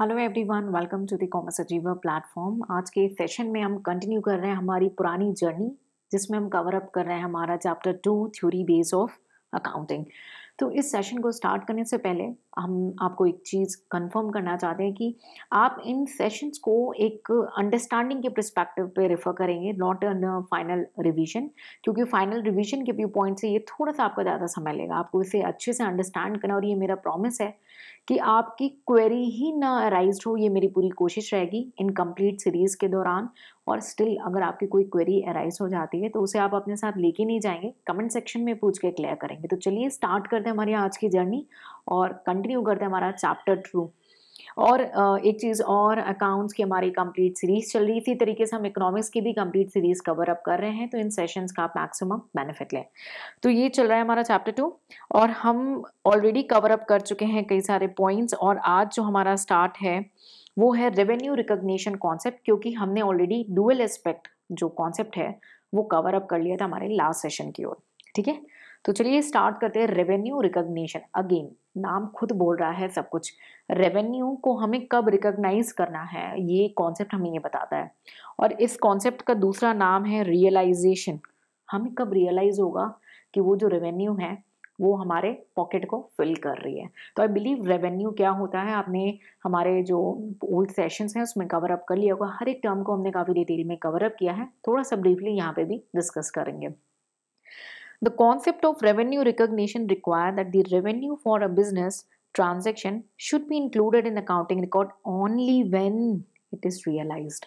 Hello everyone welcome to the commerce achiever platform आज के session में हम कंटिन्यू कर रहे हैं हमारी पुरानी जर्नी जिसमें हम कवर अप कर रहे हैं हमारा chapter two theory base of accounting तो इस सेशन को स्टार्ट करने से पहले हम आपको एक चीज़ कंफर्म करना चाहते हैं कि आप इन सेशंस को एक अंडरस्टैंडिंग के प्रस्पेक्टिव पे रेफर करेंगे नॉट एन फाइनल रिवीजन क्योंकि फाइनल रिवीजन के व्यू पॉइंट से ये थोड़ा सा आपका ज़्यादा समय लेगा आपको इसे अच्छे से अंडरस्टैंड करना और ये मेरा प्रॉमिस है कि आपकी क्वेरी ही ना अराइज हो ये मेरी पूरी कोशिश रहेगी इन कंप्लीट सीरीज़ के दौरान और स्टिल अगर आपकी कोई क्वेरी अराइज हो जाती है तो उसे आप अपने साथ लेके नहीं जाएंगे कमेंट सेक्शन में पूछ के क्लियर करेंगे तो चलिए स्टार्ट करते हैं हमारी आज की जर्नी और कंटिन्यू करते हैं हमारा चैप्टर थ्रू और एक चीज़ और अकाउंट्स की हमारी कंप्लीट सीरीज चल रही थी तरीके से हम इकोनॉमिक्स की भी कंप्लीट सीरीज कवर अप कर रहे हैं तो इन सेशंस का आप मैक्सिमम बेनिफिट लें तो ये चल रहा है हमारा चैप्टर टू और हम ऑलरेडी कवर अप कर चुके हैं कई सारे पॉइंट्स और आज जो हमारा स्टार्ट है वो है रेवेन्यू रिकोगशन कॉन्सेप्ट क्योंकि हमने ऑलरेडी डुअल एस्पेक्ट जो कॉन्सेप्ट है वो कवर अप कर लिया था हमारे लास्ट सेशन की ओर ठीक है तो चलिए स्टार्ट करते हैं रेवेन्यू रिकॉग्निशन अगेन नाम खुद बोल रहा है सब कुछ रेवेन्यू को हमें कब रिकॉग्नाइज करना है ये कॉन्सेप्ट हमें ये बताता है और इस कॉन्सेप्ट का दूसरा नाम है रियलाइजेशन हमें कब रियलाइज होगा कि वो जो रेवेन्यू है वो हमारे पॉकेट को फिल कर रही है तो आई बिलीव रेवेन्यू क्या होता है आपने हमारे जो ओल्ड सेशंस हैं उसमें कवर अप कर लिया होगा हर एक टर्म को हमने काफ़ी डिटेल में कवर अप किया है थोड़ा सा ब्रीफली यहाँ पे भी डिस्कस करेंगे The concept of revenue recognition require that the revenue for a business transaction should be included in accounting record only when it is realized.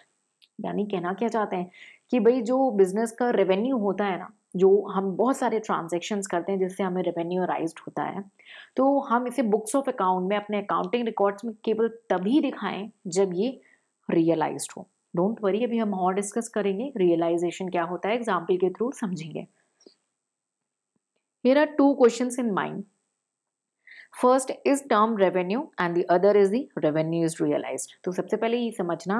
यानी कहना क्या चाहते हैं कि भाई जो बिजनेस का रेवेन्यू होता है ना जो हम बहुत सारे ट्रांजेक्शन्स करते हैं जिससे हमें रेवेन्यू राइज होता है तो हम इसे बुक्स ऑफ अकाउंट में अपने अकाउंटिंग रिकॉर्ड्स में केवल तभी दिखाएं जब ये रियलाइज हो डोंट वरी अभी हम और डिस्कस करेंगे रियलाइजेशन क्या होता है एग्जाम्पल के थ्रू समझेंगे Here are two questions in mind. First is term revenue and the other is the revenue is realise तो सबसे पहले ये समझना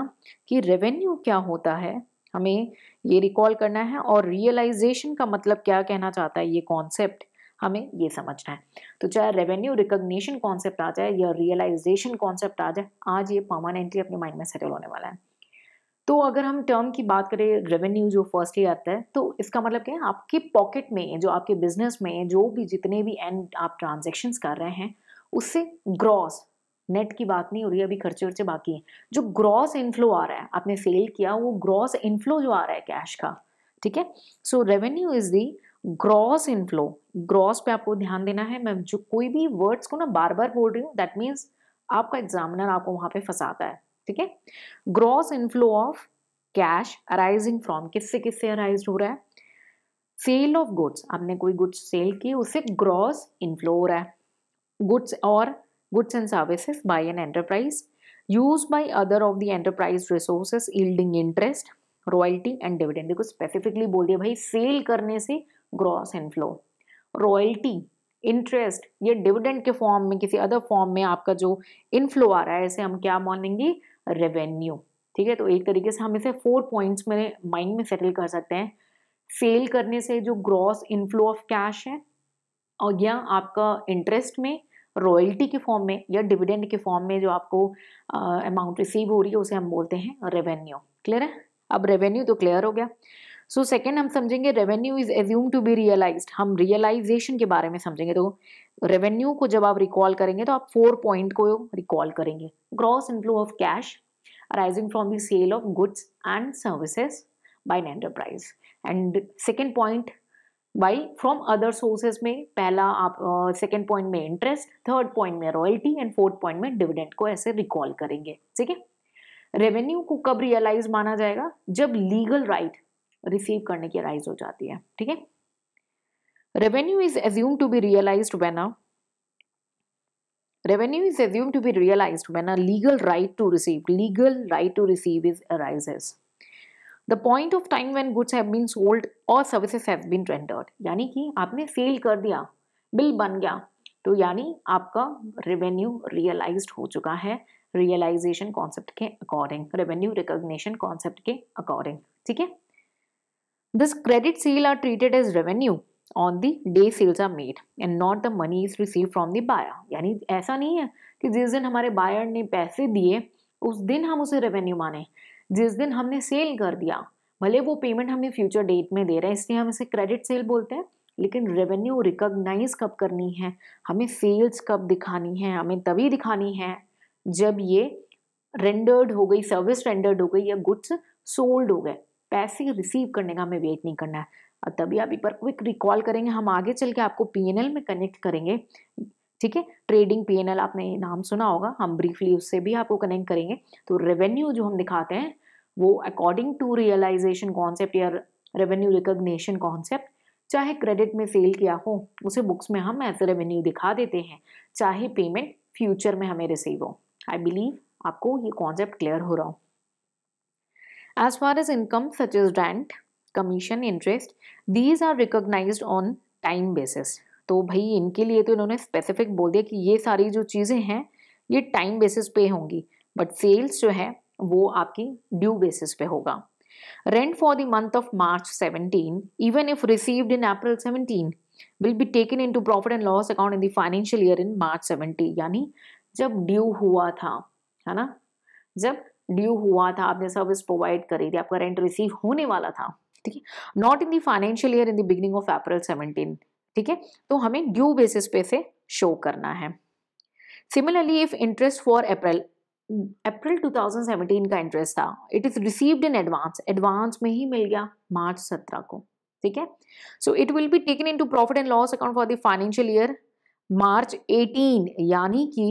कि रेवेन्यू क्या होता है हमें ये रिकॉल करना है और रियलाइजेशन का मतलब क्या कहना चाहता है ये कॉन्सेप्ट हमें ये समझना है तो चाहे रेवेन्यू रिकग्निशन कॉन्सेप्ट आ जाए या रियलाइजेशन कॉन्सेप्ट आ जाए आज ये परमानेंटली अपने माइंड में सेटल होने वाला है तो अगर हम टर्म की बात करें रेवेन्यू जो फर्स्ट ही आता है तो इसका मतलब क्या है आपके पॉकेट में जो आपके बिजनेस में जो भी जितने भी एंड आप ट्रांजेक्शन कर रहे हैं उससे ग्रॉस नेट की बात नहीं हो रही है अभी खर्चे वर्चे बाकी हैं जो ग्रॉस इनफ्लो आ रहा है आपने सेल किया वो ग्रॉस इनफ्लो जो आ रहा है कैश का ठीक है so revenue is the gross inflow gross पे आपको ध्यान देना है मैं जो कोई भी वर्ड्स को ना बार बार बोल रही हूँ दैट मीन्स आपका एग्जामिनर आपको वहाँ पे फंसाता है ठीक है gross inflow of cash arising from किससे किससे अराइज हो रहा है सेल ऑफ गुड्स आपने कोई गुड्स सेल की उसे ग्रॉस इनफ्लो हो रहा है गुड्स और goods and services by an enterprise use by other of the enterprise resources yielding interest royalty and dividend देखो स्पेसिफिकली बोल दिया भाई सेल करने से ग्रॉस इनफ्लो रॉयल्टी इंटरेस्ट ये डिविडेंड के फॉर्म में किसी अदर फॉर्म में आपका जो इनफ्लो आ रहा है इसे हम क्या मानेंगे रेवेन्यू ठीक है तो एक तरीके से हम इसे फोर पॉइंट्स में माइंड में सेटल कर सकते हैं सेल करने से जो ग्रॉस इनफ्लो ऑफ कैश है और या आपका इंटरेस्ट में रॉयल्टी के फॉर्म में या डिविडेंड के फॉर्म में जो आपको अमाउंट रिसीव हो रही है उसे हम बोलते हैं रेवेन्यू क्लियर है अब रेवेन्यू तो क्लियर हो गया सो सेकेंड हम समझेंगे revenue is assume to be realise हम रियलाइजेशन के बारे में समझेंगे तो रेवेन्यू को जब आप रिकॉल करेंगे तो आप फोर पॉइंट को रिकॉल करेंगे gross inflow of cash arising from the sale of goods and services by an enterprise and second point by from other sources में पहला आप सेकेंड uh, पॉइंट में इंटरेस्ट थर्ड पॉइंट में royalty and fourth point में dividend को ऐसे recall करेंगे ठीक है रेवेन्यू को कब रियलाइज माना जाएगा जब लीगल राइट रिसीव करने की राइज हो जाती है ठीक है revenue is assume to be realise when a revenue is assume to be realise when a legal right to receive legal right to receive is arises the point of time when goods have been sold और services have been rendered यानी कि आपने cell कर दिया bill बन गया तो यानी आपका रेवेन्यू रियलाइज हो चुका है रियलाइजेशन कॉन्सेप्ट के अकॉर्डिंग रेवेन्यू रिकोगशन कॉन्सेप्ट के अकॉर्डिंग ठीक है This credit sale are treated as revenue on the day sales are made and not the money is received from the buyer. yani aisa nahi hai ki jis din hamare buyer ne paise diye us din hum use revenue mane jis din humne sale kar diya भले वो payment हमें future date में दे रहे हैं इसलिए हम इसे credit sale बोलते हैं लेकिन रेवेन्यू रिकॉग्नाइज कब करनी है हमें सेल्स कब दिखानी है हमें तभी दिखानी है जब ये रेंडर्ड हो गई सर्विस रेंडर्ड हो गई या गुड्स सोल्ड हो गए पैसे रिसीव करने का हमें वेट नहीं करना है और तभी आप एक बार क्विक रिकॉल करेंगे हम आगे चल के आपको पी में कनेक्ट करेंगे ठीक है ट्रेडिंग पी आपने नाम सुना होगा हम ब्रीफली उससे भी आपको कनेक्ट करेंगे तो रेवेन्यू जो हम दिखाते हैं वो अकॉर्डिंग टू रियलाइजेशन कॉन्सेप्ट या रेवेन्यू रिकोगशन कॉन्सेप्ट चाहे क्रेडिट में सेल किया हो उसे बुक्स में हम ऐसे रेवेन्यू दिखा देते हैं चाहे पेमेंट फ्यूचर में हमें रिसीव हो आई बिलीव आपको ये कॉन्सेप्ट क्लियर हो रहा हूँ As far as income such as rent, commission, interest, these are recognized on time basis. तो भाई इनके लिए तो इन्होंने स्पेसिफिक बोल दिया कि ये सारी जो चीज़ें हैं ये टाइम बेसिस पे होंगी बट सेल्स जो है वो आपकी ड्यू बेसिस पे होगा rent for the month of march 17 even if received in april 17 will be taken into profit and loss account in the financial year in march 70 यानी जब ड्यू हुआ था है ना जब ड्यू हुआ था आपने सर्विस प्रोवाइड करी थी आपका रेंट रिसीव होने वाला था ठीक है not in the financial year in the beginning of April seventeen ठीक है तो हमें ड्यू बेसिस पे से शो करना है similarly if interest for April April 2017 का इंटरेस्ट था it is received in advance advance में ही मिल गया मार्च 17 को ठीक है so it will be taken into profit and loss account for the financial year March 18 यानी कि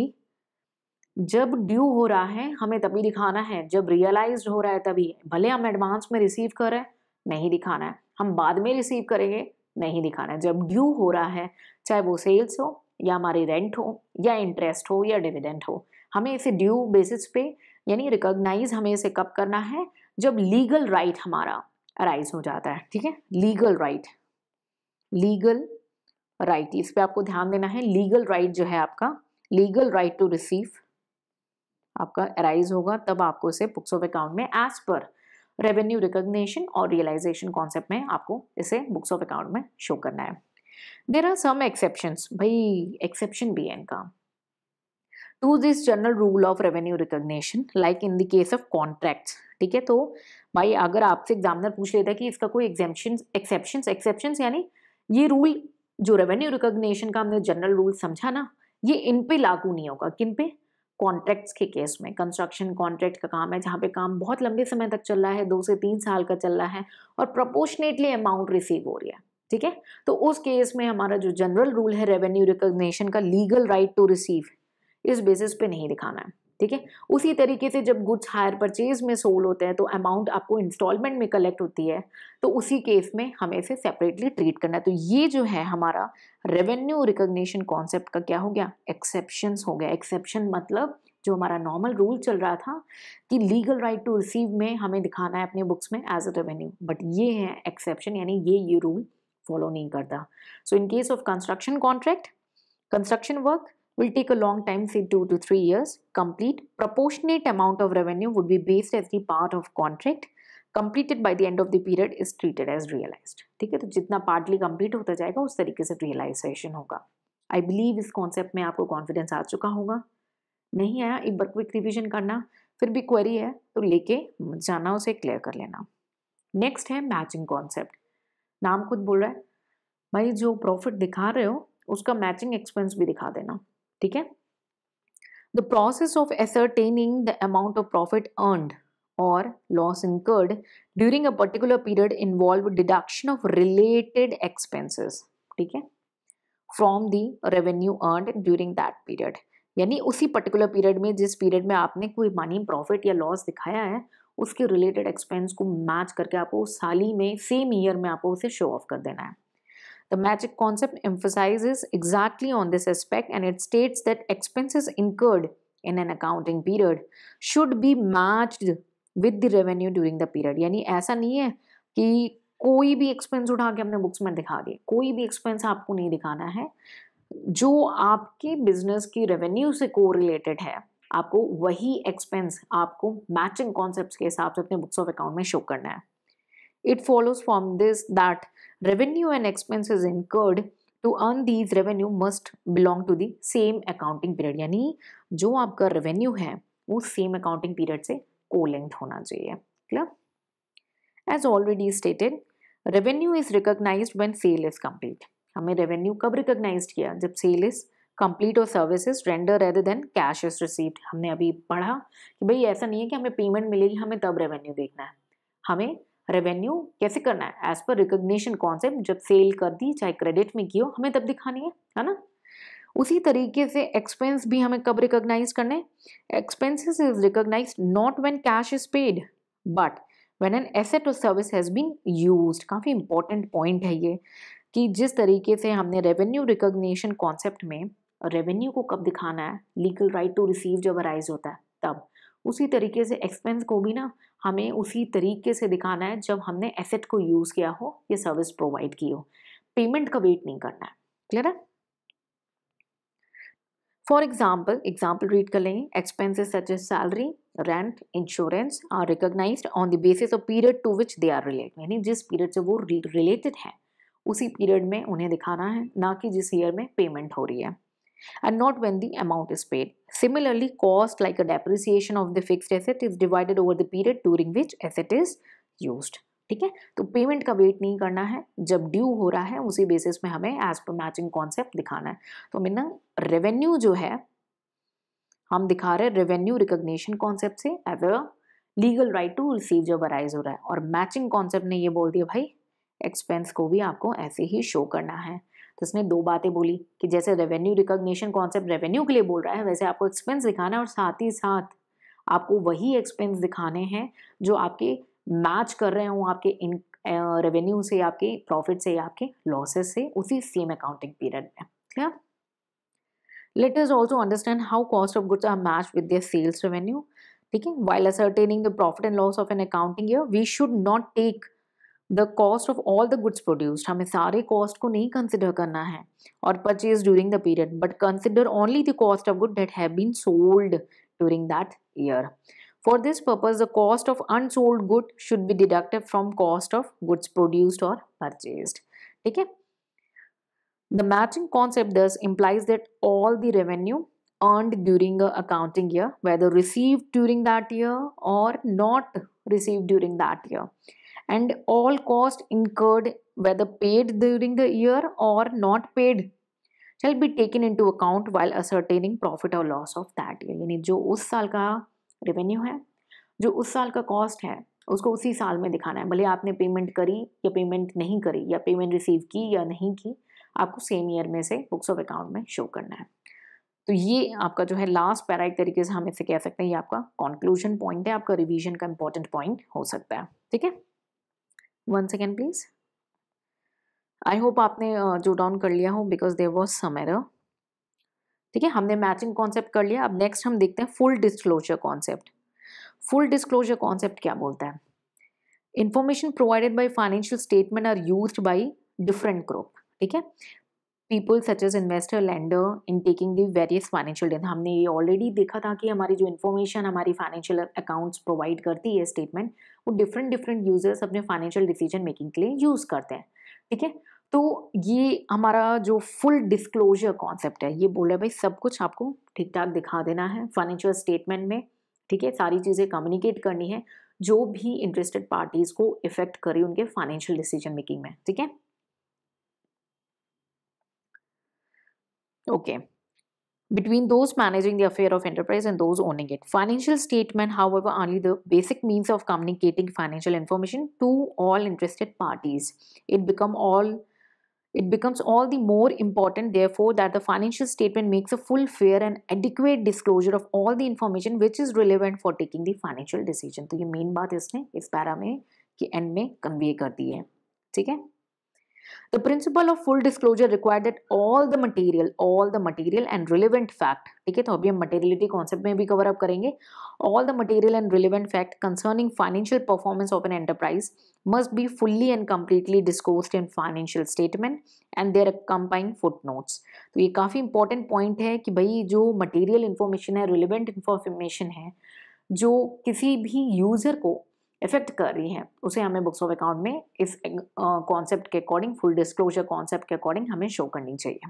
जब ड्यू हो रहा है हमें तभी दिखाना है जब रियलाइज हो रहा है तभी भले हम एडवांस में रिसीव कर रहे हैं नहीं दिखाना है हम बाद में रिसीव करेंगे नहीं दिखाना है जब ड्यू हो रहा है चाहे वो सेल्स हो या हमारी रेंट हो या इंटरेस्ट हो या डिविडेंट हो हमें इसे ड्यू बेसिस पे यानी रिकॉग्नाइज हमें इसे कब करना है जब लीगल राइट right हमारा अराइज हो जाता है ठीक है लीगल राइट लीगल राइट इस पर आपको ध्यान देना है लीगल राइट right जो है आपका लीगल राइट टू रिसीव आपका अराइज होगा तब आपको इसे बुक्स ऑफ अकाउंट में एज पर रेवेन्यू रिकग्निशन और रियलाइजेशन कॉन्सेप्ट में आपको इसे बुक्स ऑफ अकाउंट में शो करना है देर आर सम एक्सेप्शन भाई एक्सेप्शन भी है इनका to this general rule of revenue recognition like in the case of contracts ठीक है तो भाई अगर आपसे एग्जामिनर पूछ लेता है कि इसका कोई एग्जेप्शन एक्सेप्शन एक्सेप्शन यानी ये रूल जो रेवेन्यू रिकग्निशन का हमने जनरल रूल समझा ना ये इन पे लागू नहीं होगा किन पे कॉन्ट्रैक्ट्स के केस में कंस्ट्रक्शन कॉन्ट्रैक्ट का काम है जहाँ पे काम बहुत लंबे समय तक चल रहा है दो से तीन साल का चल रहा है और प्रपोर्शनेटली अमाउंट रिसीव हो रही है ठीक है तो उस केस में हमारा जो जनरल रूल है रेवेन्यू रिकोगशन का लीगल राइट टू रिसीव इस बेसिस पे नहीं दिखाना है ठीक है उसी तरीके से जब गुड्स हायर परचेज में सोल होते हैं तो अमाउंट आपको इंस्टॉलमेंट में कलेक्ट होती है तो उसी केस में हमें इसे सेपरेटली ट्रीट करना है तो ये जो है हमारा रेवेन्यू रिकग्निशन कॉन्सेप्ट का क्या हो गया एक्सेप्शन हो गया एक्सेप्शन मतलब जो हमारा नॉर्मल रूल चल रहा था कि लीगल राइट टू रिसीव में हमें दिखाना है अपने बुक्स में एज अ रेवेन्यू बट ये है एक्सेप्शन यानी ये ये रूल फॉलो नहीं करता so in case of construction contract construction work will take a long time, say two to three years. Complete proportionate amount of revenue would be based as the part of contract. Completed by the end of the period is treated as realised ठीक है तो जितना partly complete होता जाएगा उस तरीके से realisation होगा आई बिलीव इस कॉन्सेप्ट में आपको कॉन्फिडेंस आ चुका होगा नहीं आया एक बार क्विक रिविजन करना फिर भी क्वेरी है तो लेके जाना उसे क्लियर कर लेना नेक्स्ट है मैचिंग कॉन्सेप्ट नाम खुद बोल रहा है भाई जो प्रॉफिट दिखा रहे हो उसका मैचिंग एक्सपेंस भी दिखा देना ठीक है the process of ascertaining the amount of profit earned और loss incurred during a particular period involve deduction of related expenses ठीक है from the revenue earn during that period यानी उसी पर्टिकुलर पीरियड में जिस पीरियड में आपने कोई मानी प्रॉफिट या लॉस दिखाया है उसके रिलेटेड एक्सपेंस को मैच करके आपको साली में सेम ईयर में आपको उसे शो ऑफ कर देना है The magic concept emphasizes exactly on this aspect and it states that expenses incurred in an accounting period should be matched with the revenue during the period यानी ऐसा नहीं है कि कोई भी एक्सपेंस उठा के अपने बुक्स में दिखा दिए कोई भी एक्सपेंस आपको नहीं दिखाना है जो आपके बिजनेस की रेवेन्यू से को रिलेटेड है आपको वही एक्सपेंस आपको मैचिंग कॉन्सेप्ट के हिसाब से अपने बुक्स ऑफ अकाउंट में शो करना है it follows from this that revenue and expenses incurred to earn these revenue must belong to the same accounting period. यानी जो आपका revenue है वो same accounting period से co-linked होना चाहिए clear As already stated, revenue is recognized when sale is complete. हमें revenue कब recognized किया जब सेल इज कंप्लीट और services render rather than cash is received हमने अभी पढ़ा कि भाई ऐसा नहीं है कि हमें पेमेंट मिलेगी हमें तब रेवेन्यू देखना है हमें रेवेन्यू कैसे करना है एज पर रिकोगशन कॉन्सेप्ट जब सेल कर दी चाहे क्रेडिट में की हो हमें तब दिखानी है है ना उसी तरीके से एक्सपेंस भी हमें कब रिकोगनाइज करने expenses is recognise not when cash is paid but when an asset और सर्विस हैज़ बीन यूज काफ़ी इंपॉर्टेंट पॉइंट है ये कि जिस तरीके से हमने रेवेन्यू रिकोगशन कॉन्सेप्ट में रेवेन्यू को कब दिखाना है लीगल राइट टू रिसीव जब अराइज होता है तब उसी तरीके से एक्सपेंस को भी ना हमें उसी तरीके से दिखाना है जब हमने एसेट को यूज़ किया हो या सर्विस प्रोवाइड की हो पेमेंट का वेट नहीं करना है क्लियर है फॉर एग्जाम्पल एग्जाम्पल रीड कर लेंगे expenses such as salary rent insurance are recognise on the basis of period to which they are related यानी जिस पीरियड से वो रिलेटेड है उसी पीरियड में उन्हें दिखाना है ना कि जिस ईयर में पेमेंट हो रही है and not when the amount is paid. Similarly, cost like a depreciation of the fixed asset is divided over the period during which asset is used. ठीक है तो पेमेंट का वेट नहीं करना है जब ड्यू हो रहा है उसी बेसिस में हमें एज पर मैचिंग कॉन्सेप्ट दिखाना है तो हमें ना रेवेन्यू जो है हम दिखा रहे हैं रेवेन्यू रिकोगशन कॉन्सेप्ट से as a legal right to receive जब अराइज हो रहा है और मैचिंग कॉन्सेप्ट ने ये बोल दिया भाई एक्सपेंस को भी आपको ऐसे ही शो करना है तो इसने दो बातें बोली कि जैसे रेवेन्यू रिकॉग्निशन कॉन्सेप्ट रेवेन्यू के लिए बोल रहा है वैसे आपको एक्सपेंस दिखाना है और साथ ही साथ आपको वही एक्सपेंस दिखाने हैं जो आपके मैच कर रहे हों आपके इन रेवेन्यू से आपके प्रॉफिट से आपके लॉसेस से उसी सेम अकाउंटिंग पीरियड में clear let us also understand how cost of goods are matched with their sales revenue ठीक है while ascertaining the profit and loss of an accounting year we should not take The cost of all the goods produced. हमें सारे cost को नहीं consider करना है और purchase during the period but consider only the cost of good that have been sold during that For this purpose, the cost of unsold goods should be deducted from cost of goods produced or purchased. ठीक The matching concept thus implies that all the revenue earned during a accounting year, whether received during that year or not received during that year, and and all cost incurred paid during the year और not paid paid be taken into account while ascertaining profit और loss of that year यानी जो उस साल का revenue है जो उस साल का कॉस्ट है उसको उसी साल में दिखाना है भले आपने पेमेंट करी या पेमेंट नहीं करी या पेमेंट रिसीव की या नहीं की आपको सेम ईयर में से बुक्स ऑफ अकाउंट में शो करना है तो ये आपका जो है लास्ट पैरा एक तरीके से हम इसे कह सकते हैं ये आपका कॉन्क्लूजन पॉइंट है आपका रिविजन का इंपॉर्टेंट पॉइंट हो सकता है ठीक है one second please I hope आपने जो डाउन कर लिया हो बिकॉज देर वॉज सम ठीक है हमने मैचिंग कॉन्सेप्ट कर लिया अब नेक्स्ट हम देखते हैं full disclosure concept full disclosure concept क्या बोलता है information provided by financial statement are use by different group ठीक है people such as investor lender in taking the various financial data हमने ये ऑलरेडी देखा था कि हमारी जो इन्फॉर्मेशन हमारी फाइनेंशियल अकाउंट्स प्रोवाइड करती है स्टेटमेंट वो डिफरेंट डिफरेंट यूजर्स अपने फाइनेंशियल डिसीजन मेकिंग के लिए यूज़ करते हैं ठीक है तो ये हमारा जो फुल डिस्क्लोजर कॉन्सेप्ट है ये बोल रहे भाई सब कुछ आपको ठीक ठाक दिखा देना है फाइनेंशियल स्टेटमेंट में ठीक है सारी चीज़ें कम्युनिकेट करनी है जो भी इंटरेस्टेड पार्टीज़ को इफेक्ट करे उनके फाइनेंशियल डिसीजन मेकिंग में ठीक है Okay between those managing the affair of enterprise and those owning it. Financial statement, however, only the basic means of communicating financial information to all interested parties. It become all it becomes all the more important therefore that the financial statement makes a full fair and adequate disclosure of all the information which is relevant for taking the financial decision. So, the main part is इस para में कि and में convey कर दी है ठीक है The principle of full disclosure required that all the material, all the material and relevant fact, ठीक है तो अभी हम materiality concept में भी cover up करेंगे All the material and relevant fact concerning financial performance of an enterprise must be fully and completely disclosed in financial statement and their accompanying footnotes. तो ये काफ़ी important point है कि भाई जो material information है relevant information है जो किसी भी यूज़र को इफेक्ट कर रही है उसे हमें बुक्स ऑफ अकाउंट में इस कॉन्सेप्ट के अकॉर्डिंग फुल डिस्क्लोजर कॉन्सेप्ट के अकॉर्डिंग हमें शो करनी चाहिए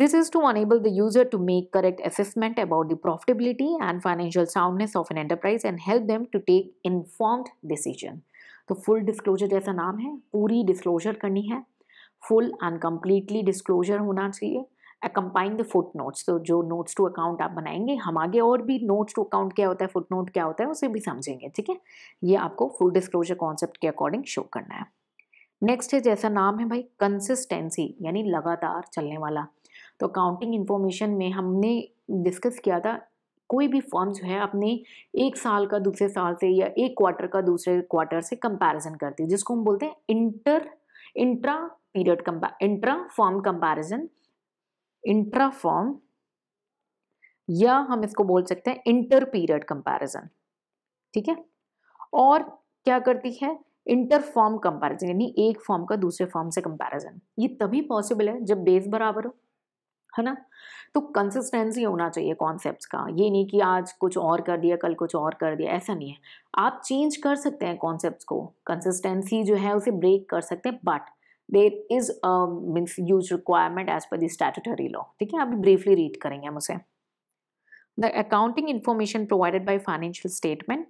This is to enable the user to make correct assessment about the profitability and financial soundness of an enterprise and help them to take informed decision. तो full disclosure जैसा नाम है पूरी disclosure करनी है फुल एंड कम्प्लीटली डिस्क्लोजर होना चाहिए अकम्पाइंग the foot notes तो जो नोट्स टू अकाउंट आप बनाएंगे हम आगे और भी नोट्स टू अकाउंट क्या होता है फुट नोट क्या होता है उसे भी समझेंगे ठीक है ये आपको फुल डिस्क्लोजर कॉन्सेप्ट के अकॉर्डिंग शो करना है नेक्स्ट है जैसा नाम है भाई कंसिस्टेंसी यानी लगातार चलने वाला तो अकाउंटिंग इन्फॉर्मेशन में हमने डिस्कस किया था कोई भी फॉर्म जो है अपने एक साल का दूसरे साल से या एक क्वार्टर का दूसरे क्वार्टर से कंपैरिजन करती है जिसको हम बोलते हैं इंटर इंट्रा पीरियड कंपा इंट्रा फॉर्म कंपैरिजन इंट्राफॉर्म या हम इसको बोल सकते हैं इंटर पीरियड कंपैरिजन ठीक है और क्या करती है इंटर फॉर्म कंपैरिजन यानी एक फॉर्म का दूसरे फॉर्म से कंपैरिजन ये तभी पॉसिबल है जब बेस बराबर हो है ना तो कंसिस्टेंसी होना चाहिए कॉन्सेप्ट का ये नहीं कि आज कुछ और कर दिया कल कुछ और कर दिया ऐसा नहीं है आप चेंज कर सकते हैं कॉन्सेप्ट को कंसिस्टेंसी जो है उसे ब्रेक कर सकते हैं but there is means use requirement as per the law ठीक है अभी ब्रीफली रीड करेंगे हम उसे the accounting information provided by financial statement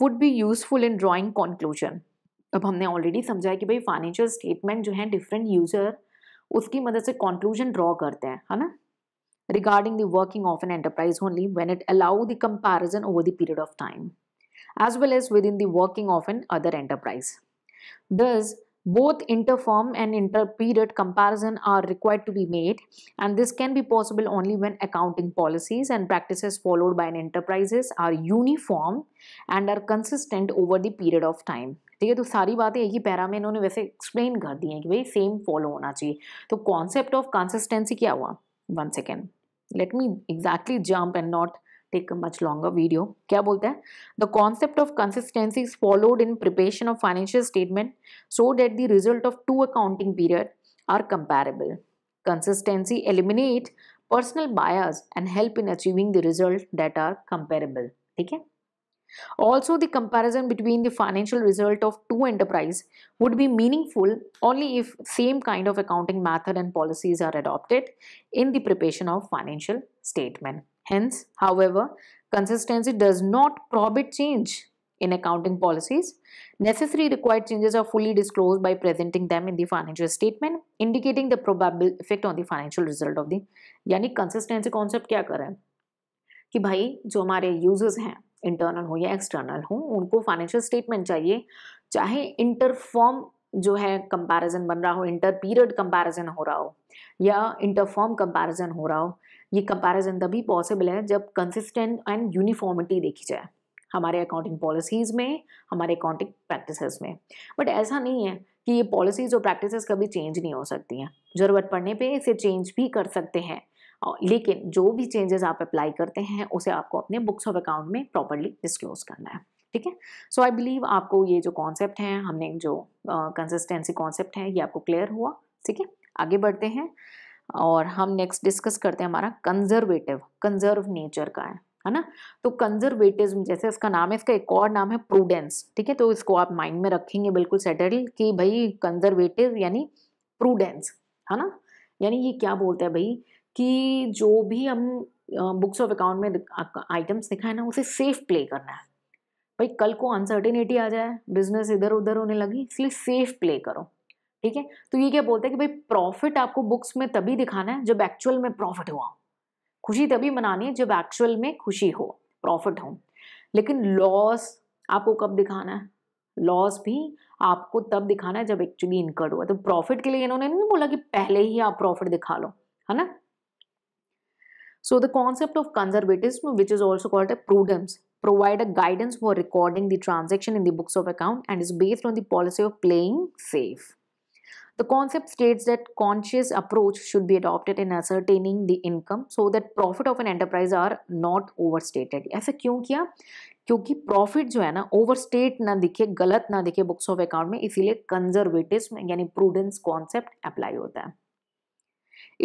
would be useful in drawing conclusion अब हमने ऑलरेडी समझा है कि भाई फाइनेंशियल स्टेटमेंट जो है डिफरेंट यूजर उसकी मदद से कॉन्क्लूजन ड्रॉ करते हैं है ना regarding the working of an enterprise only when it allow the comparison over the period of time as well as within the working of another enterprise दस Both interform and interperiod comparison are required to be made and this can be possible only when accounting policies and practices followed by an enterprises are uniform and are consistent over the period of time. ठीक है तो सारी बातें एक ही para में इन्होंने वैसे explain कर दी हैं कि भाई सेम फॉलो होना चाहिए तो कॉन्सेप्ट ऑफ कंसिस्टेंसी क्या हुआ one second let me exactly jump and not take a much longer video क्या बोलते हैं the concept of consistency is followed in preparation of financial statement so that the result of two accounting period are comparable consistency eliminate personal bias and help in achieving the result that are comparable Okay. also the comparison between the financial result of two enterprise would be meaningful only if same kind of accounting method and policies are adopted in the preparation of financial statement Hence, however, consistency does not prohibit change in accounting policies. Necessary required changes are fully disclosed by presenting them in the financial statement, indicating the probable effect on the financial result of the yani consistency concept kya kar रहा है कि भाई जो हमारे users हैं internal हो या external हो उनको फाइनेंशियल स्टेटमेंट चाहिए चाहे इंटर फॉर्म जो है कंपैरिजन बन रहा हो इंटर पीरियड कंपैरिजन हो रहा हो या इंटर फॉर्म कंपैरिजन हो रहा हो ये कंपैरिजन तभी पॉसिबल है जब कंसिस्टेंट एंड यूनिफॉर्मिटी देखी जाए हमारे अकाउंटिंग पॉलिसीज़ में हमारे अकाउंटिंग प्रैक्टिसेस में बट ऐसा नहीं है कि ये पॉलिसीज़ और प्रैक्टिसेस कभी चेंज नहीं हो सकती हैं ज़रूरत पड़ने पे इसे चेंज भी कर सकते हैं लेकिन जो भी चेंजेस आप अप्लाई करते हैं उसे आपको अपने बुक्स ऑफ अकाउंट में प्रॉपरली डिस्क्लोज करना है ठीक है सो आई बिलीव आपको ये जो कॉन्सेप्ट है हमने जो कंसिस्टेंसी uh, कॉन्सेप्ट है ये आपको क्लियर हुआ ठीक है आगे बढ़ते हैं और हम नेक्स्ट डिस्कस करते हैं हमारा कंजर्वेटिव कंजर्व नेचर का है है ना तो कंजर्वेटिव जैसे इसका नाम है इसका एक और नाम है प्रूडेंस ठीक है तो इसको आप माइंड में रखेंगे बिल्कुल सेटल कि भाई कंजर्वेटिव यानी प्रूडेंस है ना यानी ये क्या बोलते हैं भाई कि जो भी हम बुक्स ऑफ अकाउंट में आइटम्स है ना उसे सेफ प्ले करना है भाई कल को अनसर्टिनिटी आ जाए बिजनेस इधर उधर होने लगी इसलिए सेफ प्ले करो ठीक है तो ये क्या बोलते हैं कि भाई प्रॉफिट आपको बुक्स में तभी दिखाना है जब एक्चुअल में प्रॉफिट हुआ खुशी तभी मनानी है जब एक्चुअल में खुशी हो प्रॉफिट हो लेकिन लॉस आपको कब दिखाना है लॉस भी आपको तब दिखाना है जब एक्चुअली इनकर्ड हुआ तो प्रॉफिट के लिए इन्होंने नहीं बोला कि पहले ही आप प्रॉफिट दिखा लो है ना so the concept of conservatism which is also called a prudence provide a guidance for recording the transaction in the books of account and is based on the policy of playing safe The concept states that conscious approach should be adopted in ascertaining the income so that profit of an enterprise are not overstated. aisa kyun kiya क्योंकि profit जो है ना over state ना दिखे गलत ना दिखे books of account में इसीलिए कंजर्वेटिव यानी प्रूडेंस कॉन्सेप्ट अप्लाई होता है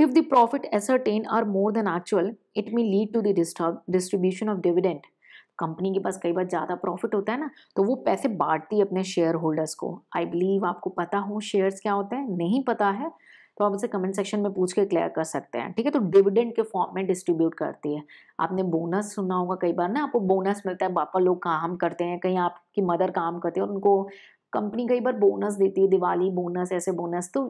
If the profit ascertained are more than actual, it may lead to the distribution of dividend company के पास कई बार ज़्यादा प्रॉफिट होता है ना तो वो पैसे बांटती है अपने शेयर होल्डर्स को आई बिलीव आपको पता हो शेयर्स क्या होते हैं नहीं पता है तो आप इसे कमेंट सेक्शन में पूछ के क्लियर कर सकते हैं ठीक है तो डिविडेंड के फॉर्म में डिस्ट्रीब्यूट करती है आपने बोनस सुना होगा कई बार ना आपको बोनस मिलता है पापा लोग काम करते हैं कहीं आपकी मदर काम करती है और उनको कंपनी कई बार बोनस देती है दिवाली बोनस ऐसे बोनस तो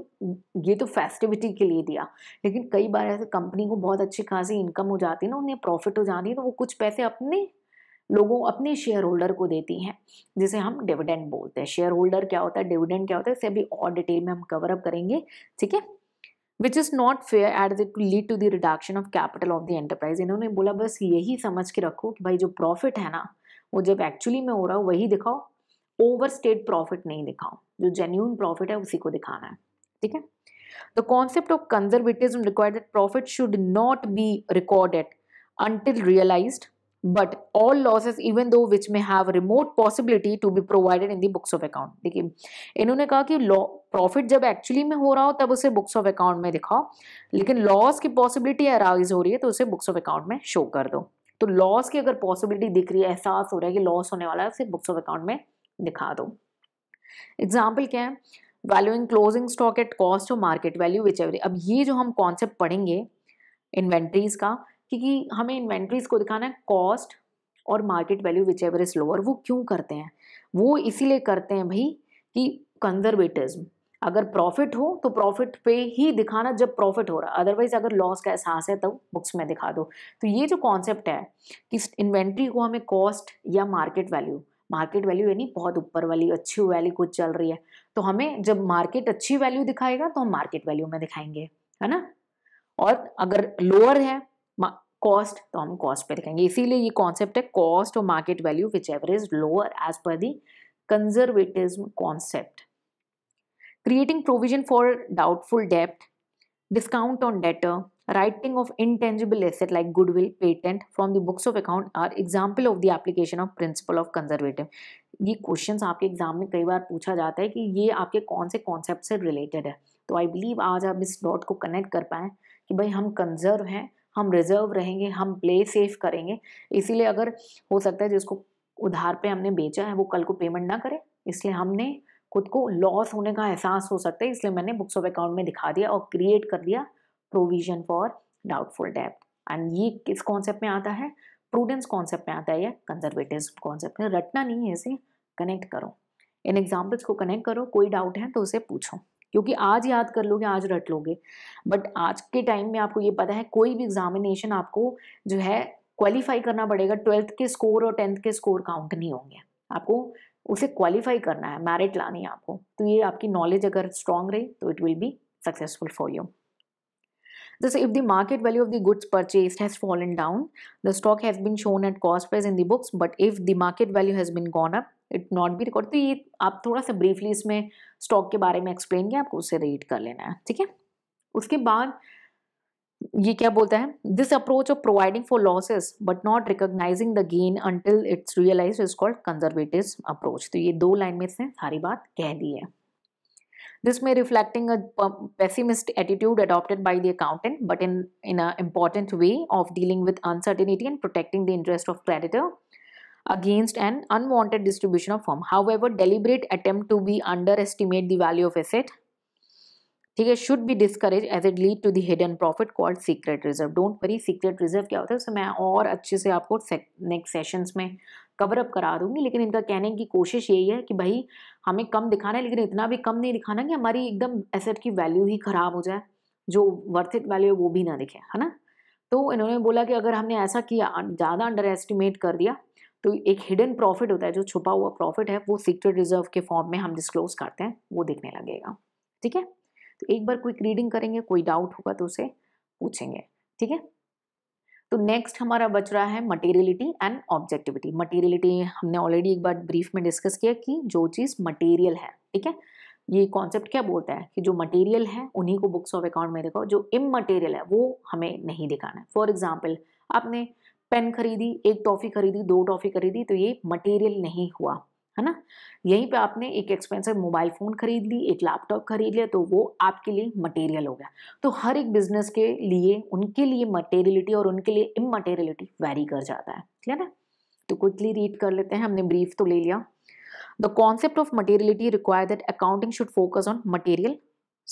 ये तो फेस्टिविटी के लिए दिया लेकिन कई बार ऐसे कंपनी को बहुत अच्छी खासी इनकम हो जाती है ना उन्हें प्रॉफिट हो जाती है तो वो कुछ पैसे अपने लोगों अपने शेयर होल्डर को देती हैं जिसे हम डिविडेंड बोलते हैं शेयर होल्डर क्या होता है डिविडेंड क्या होता है इसे अभी और डिटेल में हम कवर अप करेंगे ठीक है which is not fair at the to lead to the reduction of capital of the enterprise इन्होंने बोला बस यही समझ के रखो कि भाई जो प्रॉफिट है ना वो जब एक्चुअली में हो रहा हो वही दिखाओ ओवर स्टेट प्रॉफिट नहीं दिखाओ जो जेन्यून प्रॉफिट है उसी को दिखाना है ठीक है the concept of conservatism required that profit should not be recorded until realised but all losses even though which may have remote possibility to be provided in the books of account देखिए इन्होंने कहा कि profit जब actually में हो रहा हो तब उसे बुक्स ऑफ अकाउंट में दिखाओ लेकिन लॉस की पॉसिबिलिटी अराइज हो रही है तो उसे बुक्स ऑफ अकाउंट में शो कर दो तो लॉस की अगर पॉसिबिलिटी दिख रही है एहसास हो रहा है कि लॉस होने वाला है उसे बुक्स ऑफ अकाउंट में दिखा दो एग्जाम्पल क्या है valuing closing stock at cost और मार्केट वैल्यू विच एवरी अब ये जो हम कॉन्सेप्ट पढ़ेंगे इन्वेंट्रीज का क्योंकि हमें इन्वेंट्रीज को दिखाना है कॉस्ट और market value whichever is lower वो क्यों करते हैं वो इसीलिए करते हैं भाई कि कंजर्वेटिज्म अगर प्रॉफिट हो तो प्रॉफिट पे ही दिखाना जब प्रॉफिट हो रहा है अदरवाइज अगर लॉस का एहसास है तो बुक्स में दिखा दो तो ये जो कॉन्सेप्ट है कि इन्वेंट्री को हमें कॉस्ट या मार्केट वैल्यू मार्केट वैल्यू यानी बहुत ऊपर वाली अच्छी वैल्यू कुछ चल रही है तो हमें जब मार्केट अच्छी वैल्यू दिखाएगा तो हम मार्केट वैल्यू में दिखाएंगे है ना और अगर लोअर है कॉस्ट तो हम कॉस्ट पे दिखाएंगे इसीलिए ये कॉन्सेप्ट है कॉस्ट और market value whichever lower as per conservatism concept creating provision for doubtful डेप्ट discount on debtor writing off intangible asset like goodwill patent from the books of account are example of the application of principle of conservative ये question आपके exam में कई बार पूछा जाता है कि ये आपके कौन से कॉन्सेप्ट से रिलेटेड है तो आई बिलीव आज आप इस डॉट को कनेक्ट कर पाए कि भाई हम कंजर्व हैं हम रिजर्व रहेंगे हम प्ले सेफ करेंगे इसीलिए अगर हो सकता है जिसको उधार पे हमने बेचा है वो कल को पेमेंट ना करे इसलिए हमने खुद को लॉस होने का एहसास हो सकता है इसलिए मैंने बुक्स ऑफ अकाउंट में दिखा दिया और क्रिएट कर दिया प्रोविजन फॉर डाउटफुल डेप्ट एंड ये किस कॉन्सेप्ट में आता है प्रूडेंस कॉन्सेप्ट में आता है या कंजर्वेटिव कॉन्सेप्ट में रटना नहीं है इसे कनेक्ट करो इन एग्जाम्पल्स को कनेक्ट करो कोई डाउट है तो उसे पूछो क्योंकि आज याद कर लोगे आज रट लोगे बट आज के टाइम में आपको ये पता है कोई भी एग्जामिनेशन आपको जो है क्वालिफाई करना पड़ेगा ट्वेल्थ के स्कोर और टेंथ के स्कोर काउंट नहीं होंगे आपको उसे क्वालिफाई करना है मैरिट लानी है आपको तो ये आपकी नॉलेज अगर स्ट्रांग रही तो it will be successful for you जैसे if the market value of the goods purchase has fallen down the stock has been shown at cost price in the books but if the market value has been gone up it not be record तो ये आप थोड़ा सा briefly इसमें stock के बारे में explain किया आपको उसे रीड कर लेना है ठीक है उसके बाद ये क्या बोलता है this approach of providing for losses but not recognising the gain until it's realise is called conservative approach तो ये दो लाइन में इसने सारी बात कह दी है दिस में reflecting pessimist attitude adopted by the accountant but in in a important way of dealing with uncertainty and protecting the interest of creditor against an unwanted distribution of firm however deliberate attempt to be underestimate the value of asset ठीक है should be discourage as it lead to hidden profit called secret reserve don't worry secret reserve क्या होता है उसे मैं और अच्छे से आपको नेक्स्ट सेशंस में कवर अप करा दूंगी लेकिन इनका कहने की कोशिश यही है कि भाई हमें कम दिखाना है लेकिन इतना भी कम नहीं दिखाना कि हमारी एकदम एसेट की वैल्यू ही ख़राब हो जाए जो वर्थित वैल्यू है वो भी ना दिखे है ना तो इन्होंने बोला कि अगर हमने ऐसा किया ज़्यादा अंडर एस्टिमेट कर दिया तो एक हिडन प्रॉफिट होता है जो छुपा हुआ प्रॉफिट है वो सीक्रेट रिजर्व के फॉर्म में हम डिस्क्लोज करते हैं वो देखने लगेगा ठीक है तो एक बार क्विक रीडिंग करेंगे कोई डाउट होगा तो उसे पूछेंगे ठीक है तो नेक्स्ट हमारा बच रहा है मटेरियलिटी एंड ऑब्जेक्टिविटी मटेरियलिटी हमने ऑलरेडी एक बार ब्रीफ में डिस्कस किया कि जो चीज़ मटेरियल है ठीक है ये कॉन्सेप्ट क्या बोलता है कि जो मटेरियल है उन्हीं को बुक्स ऑफ अकाउंट में दिखाओ जो इम मटेरियल है वो हमें नहीं दिखाना है फॉर एग्जाम्पल आपने पेन खरीदी एक टॉफ़ी खरीदी दो टॉफ़ी खरीदी तो ये मटेरियल नहीं हुआ है ना यहीं पे आपने एक एक्सपेंसिव मोबाइल फ़ोन खरीद ली एक लैपटॉप खरीद लिया तो वो आपके लिए मटेरियल हो गया तो हर एक बिजनेस के लिए उनके लिए मटेरियलिटी और उनके लिए इमटेरियलिटी वेरी कर जाता है ठीक है तो क्विकली रीड कर लेते हैं हमने ब्रीफ तो ले लिया the concept of materiality require that accounting should focus on material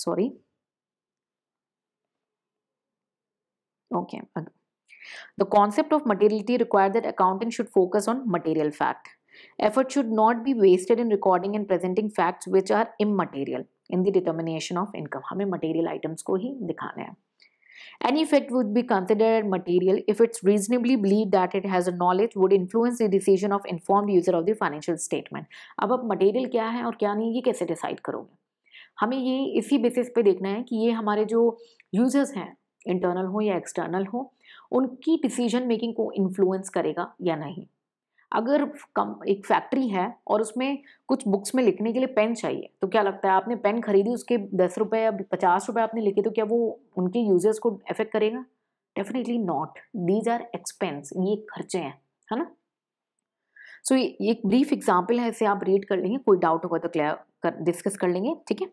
sorry okay okay. The concept of materiality required that accounting should focus on material fact. Effort should not be wasted in recording and presenting facts which are immaterial in the determination of income. हमें material items को ही दिखाना है. Any fact would be considered material if it's reasonably believed that it has a knowledge would influence the decision of informed user of the financial statement. ab ab material kya hai aur kya nahi ye kaise decide karoge हमें ये इसी basis पे देखना है कि ये हमारे जो यूजर्स हैं इंटरनल हो या एक्सटर्नल हो उनकी डिसीजन मेकिंग को इन्फ्लुएंस करेगा या नहीं अगर कम एक फैक्ट्री है और उसमें कुछ बुक्स में लिखने के लिए पेन चाहिए तो क्या लगता है आपने पेन खरीदी उसके दस रुपये या पचास रुपये आपने लिखे तो क्या वो उनके यूजर्स को अफेक्ट करेगा definitely not these are expense ये खर्चे हैं है ना सो ये एक ब्रीफ एग्जाम्पल है इसे आप रीड कर लेंगे कोई डाउट होगा तो क्लियर कर डिस्कस कर लेंगे ठीक है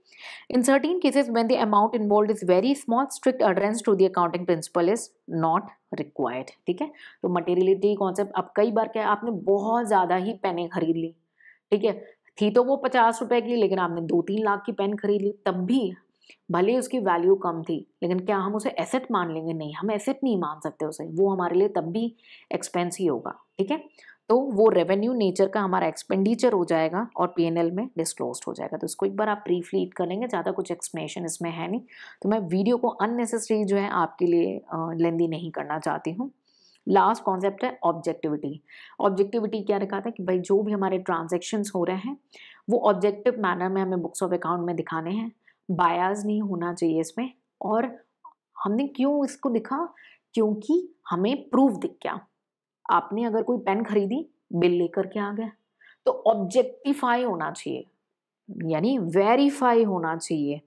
in certain cases when the amount involve is very small strict adherence to the accounting principle is not required ठीक है तो मटेरियलिटी कॉन्सेप्ट अब कई बार क्या है आपने बहुत ज़्यादा ही पेनें खरीद ली ठीक है थी तो वो पचास रुपए की लेकिन आपने दो तीन लाख की पेन खरीद ली तब भी भले उसकी वैल्यू कम थी लेकिन क्या हम उसे एसेट मान लेंगे नहीं हम एसेट नहीं मान सकते उसे वो हमारे लिए तब भी एक्सपेंस ही होगा ठीक है तो वो रेवेन्यू नेचर का हमारा एक्सपेंडिचर हो जाएगा और एल में डिस्क्लोज हो जाएगा तो इसको एक बार आप ब्रीफली रीड कर लेंगे ज़्यादा कुछ एक्सप्लेनेशन इसमें है नहीं तो मैं वीडियो को अननेसेसरी जो है आपके लिए लेंदी नहीं करना चाहती हूँ लास्ट कॉन्सेप्ट है ऑब्जेक्टिविटी ऑब्जेक्टिविटी क्या रखा था कि भाई जो भी हमारे ट्रांजेक्शन्स हो रहे हैं वो ऑब्जेक्टिव मैनर में हमें बुक्स ऑफ अकाउंट में दिखाने हैं बायाज नहीं होना चाहिए इसमें और हमने क्यों इसको लिखा क्योंकि हमें प्रूफ दिख गया आपने अगर कोई पेन खरीदी बिल लेकर के आ गया तो ऑब्जेक्टिफाई होना चाहिए यानी वेरीफाई होना चाहिए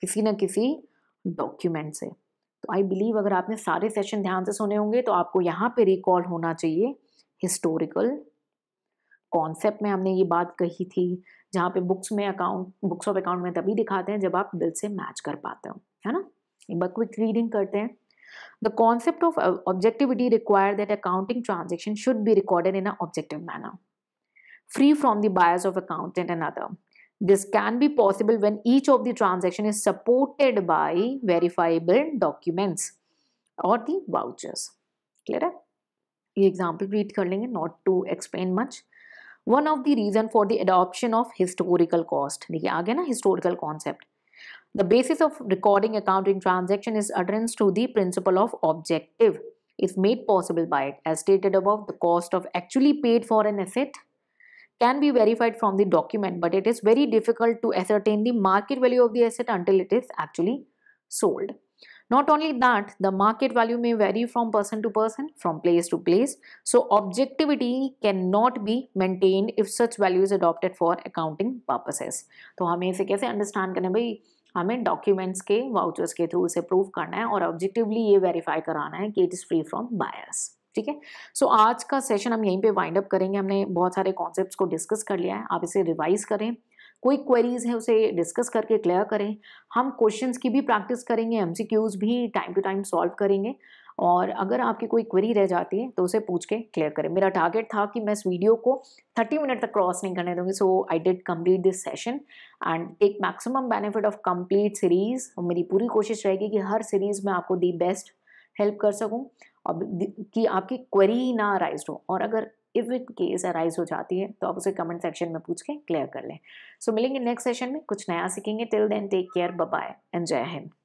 किसी ना किसी डॉक्यूमेंट से तो आई बिलीव अगर आपने सारे सेशन ध्यान से सुने होंगे तो आपको यहाँ पे रिकॉल होना चाहिए हिस्टोरिकल कॉन्सेप्ट में हमने ये बात कही थी जहाँ पे बुक्स में अकाउंट बुक्स ऑफ अकाउंट में तभी दिखाते हैं जब आप बिल से मैच कर पाते हो है ना एक बार क्विक रीडिंग करते हैं The concept of uh, objectivity requires that accounting transactions should be recorded in an objective manner, free from the bias of accountant and other. This can be possible when each of the transaction is supported by verifiable documents or the vouchers. Clear? The example read, कर लेंगे not to explain much one of the reason for the adoption of historical cost देखिए आगे ना historical concept. The basis of recording accounting transaction is adherence to the principle of objective is made possible by it. As stated above, the cost of actually paid for an asset can be verified from the document, but it is very difficult to ascertain the market value of the asset until it is actually sold. Not only that, the market value may vary from person to person, from place to place. So, objectivity cannot be maintained if such value is adopted for accounting purposes. So, how इसे कैसे understand करना भाई हमें documents के vouchers के through इसे prove करना है और ऑब्जेक्टिवली ये वेरीफाई कराना है कि it is free from bias ठीक है सो आज का सेशन हम यहीं पे वाइंड अप करेंगे हमने बहुत सारे कॉन्सेप्ट्स को डिस्कस कर लिया है आप इसे रिवाइज करें कोई क्वेरीज है उसे डिस्कस करके क्लियर करें हम क्वेश्चंस की भी प्रैक्टिस करेंगे एमसीक्यूज भी टाइम टू टाइम सॉल्व करेंगे और अगर आपकी कोई क्वेरी रह जाती है तो उसे पूछ के क्लियर करें मेरा टारगेट था कि मैं इस वीडियो को 30 मिनट तक क्रॉस नहीं करने दूंगी so I did complete this session and take maximum benefit of complete series मेरी पूरी कोशिश रहेगी कि हर सीरीज़ में आपको दी बेस्ट हेल्प कर सकूँ और कि आपकी क्वेरी ही ना अराइज हो और अगर इफ इट केस अराइज हो जाती है तो आप उसे कमेंट सेक्शन में पूछ के क्लियर कर लें सो so, मिलेंगे नेक्स्ट सेशन में कुछ नया सीखेंगे till then take care bye and Jai Hind